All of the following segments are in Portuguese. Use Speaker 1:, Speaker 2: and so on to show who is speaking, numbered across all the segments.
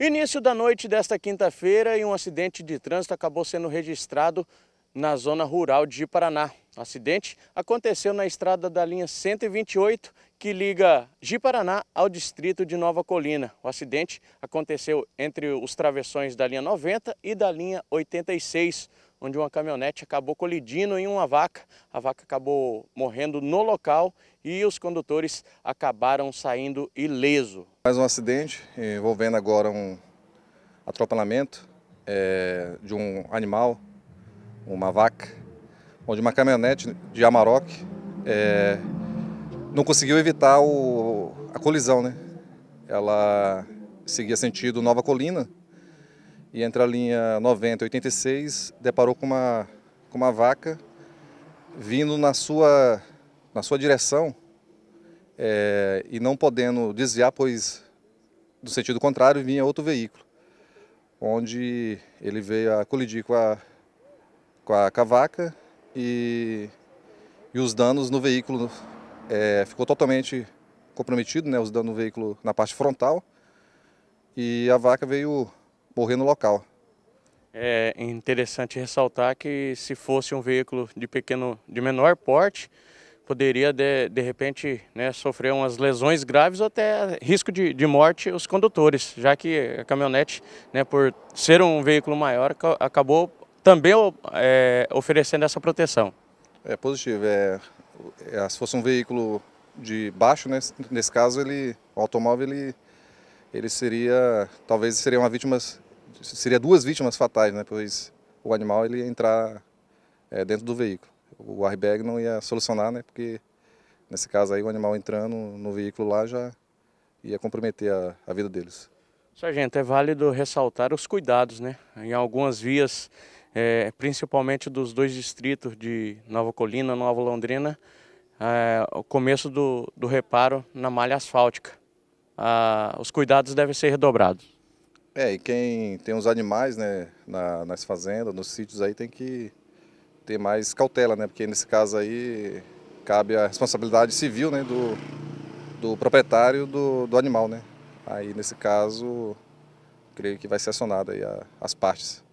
Speaker 1: Início da noite desta quinta-feira e um acidente de trânsito acabou sendo registrado na zona rural de Paraná. O acidente aconteceu na estrada da linha 128, que liga ji ao distrito de Nova Colina. O acidente aconteceu entre os travessões da linha 90 e da linha 86 onde uma caminhonete acabou colidindo em uma vaca. A vaca acabou morrendo no local e os condutores acabaram saindo ileso.
Speaker 2: Mais um acidente envolvendo agora um atropelamento é, de um animal, uma vaca, onde uma caminhonete de Amarok é, não conseguiu evitar o, a colisão. Né? Ela seguia sentido Nova Colina, e entre a linha 90 e 86 deparou com uma, com uma vaca vindo na sua, na sua direção é, e não podendo desviar, pois do sentido contrário vinha outro veículo, onde ele veio a colidir com a, com a vaca e, e os danos no veículo é, ficou totalmente comprometido, né, os danos no veículo na parte frontal e a vaca veio morrer no local.
Speaker 1: É interessante ressaltar que se fosse um veículo de pequeno, de menor porte, poderia de, de repente né, sofrer umas lesões graves ou até risco de, de morte os condutores, já que a caminhonete, né, por ser um veículo maior, acabou também é, oferecendo essa proteção.
Speaker 2: É positivo. É, é, se fosse um veículo de baixo, né, nesse caso, ele, o automóvel ele ele seria, talvez seria uma vítima, seria duas vítimas fatais, né? Pois o animal ele ia entrar é, dentro do veículo. O airbag não ia solucionar, né? Porque nesse caso aí o animal entrando no veículo lá já ia comprometer a, a vida deles.
Speaker 1: Sargento, é válido ressaltar os cuidados, né? Em algumas vias, é, principalmente dos dois distritos de Nova Colina, Nova Londrina, é, o começo do, do reparo na malha asfáltica ah, os cuidados devem ser redobrados.
Speaker 2: É, e quem tem os animais né, na, nas fazendas, nos sítios aí, tem que ter mais cautela, né? Porque nesse caso aí cabe a responsabilidade civil né, do, do proprietário do, do animal, né? Aí nesse caso, creio que vai ser acionada aí as partes.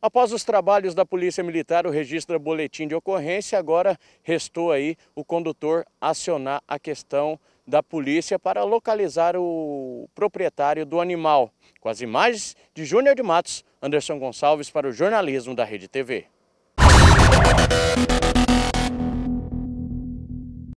Speaker 1: Após os trabalhos da Polícia Militar, o registro boletim de ocorrência, agora restou aí o condutor acionar a questão da polícia para localizar o proprietário do animal. Com as imagens de Júnior de Matos, Anderson Gonçalves para o jornalismo da Rede TV.